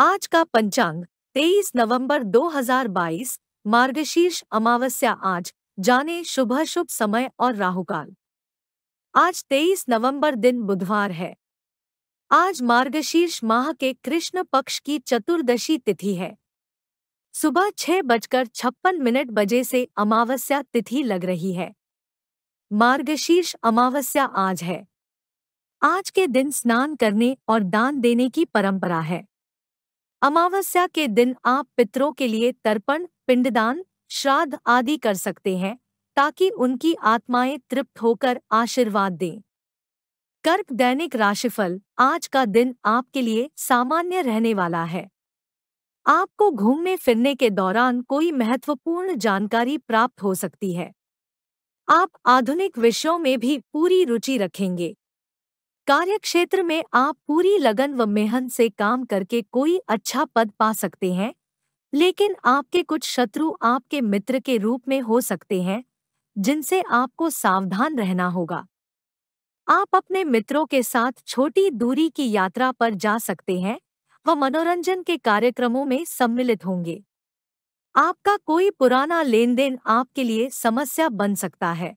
आज का पंचांग 23 नवंबर 2022 मार्गशीर्ष अमावस्या आज जाने शुभ शुभ समय और राहुकाल आज 23 नवंबर दिन बुधवार है आज मार्गशीर्ष माह के कृष्ण पक्ष की चतुर्दशी तिथि है सुबह छह बजकर छप्पन मिनट बजे से अमावस्या तिथि लग रही है मार्गशीर्ष अमावस्या आज है आज के दिन स्नान करने और दान देने की परंपरा है अमावस्या के दिन आप पितरों के लिए तर्पण पिंडदान श्राद्ध आदि कर सकते हैं ताकि उनकी आत्माएं तृप्त होकर आशीर्वाद दें कर्क दैनिक राशिफल आज का दिन आपके लिए सामान्य रहने वाला है आपको घूमने फिरने के दौरान कोई महत्वपूर्ण जानकारी प्राप्त हो सकती है आप आधुनिक विषयों में भी पूरी रुचि रखेंगे कार्यक्षेत्र में आप पूरी लगन व मेहन से काम करके कोई अच्छा पद पा सकते हैं लेकिन आपके कुछ शत्रु आपके मित्र के रूप में हो सकते हैं जिनसे आपको सावधान रहना होगा आप अपने मित्रों के साथ छोटी दूरी की यात्रा पर जा सकते हैं व मनोरंजन के कार्यक्रमों में सम्मिलित होंगे आपका कोई पुराना लेन देन आपके लिए समस्या बन सकता है